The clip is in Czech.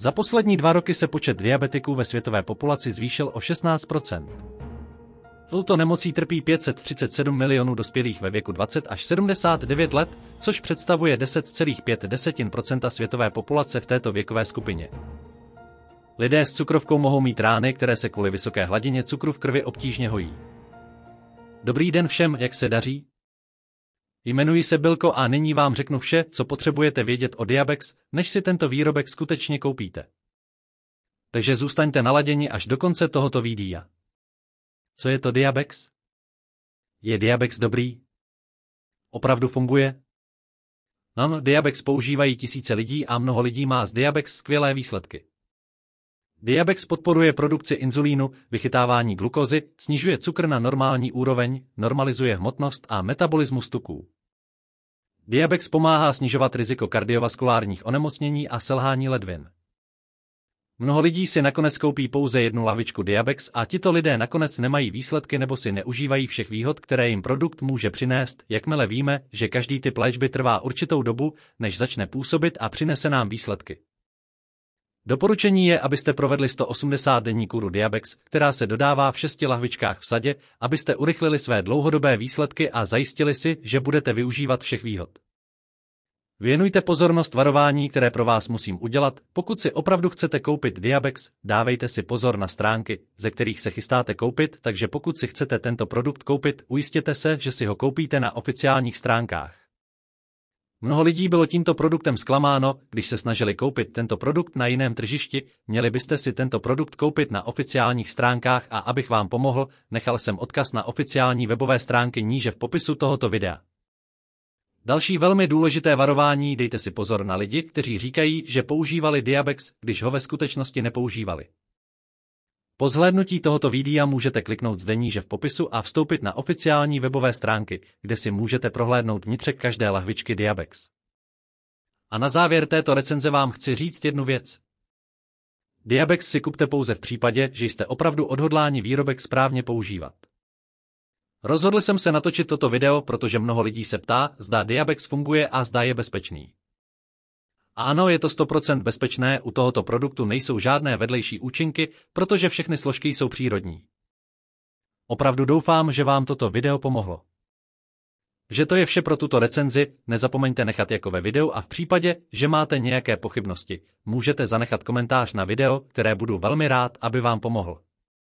Za poslední dva roky se počet diabetiků ve světové populaci zvýšil o 16 Touto nemocí trpí 537 milionů dospělých ve věku 20 až 79 let, což představuje 10,5 světové populace v této věkové skupině. Lidé s cukrovkou mohou mít rány, které se kvůli vysoké hladině cukru v krvi obtížně hojí. Dobrý den všem, jak se daří? Jmenuji se Bilko a nyní vám řeknu vše, co potřebujete vědět o Diabex, než si tento výrobek skutečně koupíte. Takže zůstaňte naladěni až do konce tohoto videa. Co je to Diabex? Je Diabex dobrý? Opravdu funguje? Nan no, Diabex používají tisíce lidí a mnoho lidí má z Diabex skvělé výsledky. Diabex podporuje produkci inzulínu, vychytávání glukozy, snižuje cukr na normální úroveň, normalizuje hmotnost a metabolismus tuků. Diabex pomáhá snižovat riziko kardiovaskulárních onemocnění a selhání ledvin. Mnoho lidí si nakonec koupí pouze jednu lavičku Diabex a tito lidé nakonec nemají výsledky nebo si neužívají všech výhod, které jim produkt může přinést, jakmile víme, že každý typ léčby trvá určitou dobu, než začne působit a přinese nám výsledky. Doporučení je, abyste provedli 180 denní kůru Diabex, která se dodává v šesti lahvičkách v sadě, abyste urychlili své dlouhodobé výsledky a zajistili si, že budete využívat všech výhod. Věnujte pozornost varování, které pro vás musím udělat. Pokud si opravdu chcete koupit Diabex, dávejte si pozor na stránky, ze kterých se chystáte koupit, takže pokud si chcete tento produkt koupit, ujistěte se, že si ho koupíte na oficiálních stránkách. Mnoho lidí bylo tímto produktem zklamáno, když se snažili koupit tento produkt na jiném tržišti, měli byste si tento produkt koupit na oficiálních stránkách a abych vám pomohl, nechal jsem odkaz na oficiální webové stránky níže v popisu tohoto videa. Další velmi důležité varování dejte si pozor na lidi, kteří říkají, že používali Diabex, když ho ve skutečnosti nepoužívali. Po zhlédnutí tohoto videa můžete kliknout zde níže v popisu a vstoupit na oficiální webové stránky, kde si můžete prohlédnout vnitřek každé lahvičky Diabex. A na závěr této recenze vám chci říct jednu věc. Diabex si kupte pouze v případě, že jste opravdu odhodláni výrobek správně používat. Rozhodl jsem se natočit toto video, protože mnoho lidí se ptá, zda Diabex funguje a zda je bezpečný. Ano, je to 100% bezpečné, u tohoto produktu nejsou žádné vedlejší účinky, protože všechny složky jsou přírodní. Opravdu doufám, že vám toto video pomohlo. Že to je vše pro tuto recenzi, nezapomeňte nechat jako ve videu a v případě, že máte nějaké pochybnosti, můžete zanechat komentář na video, které budu velmi rád, aby vám pomohl.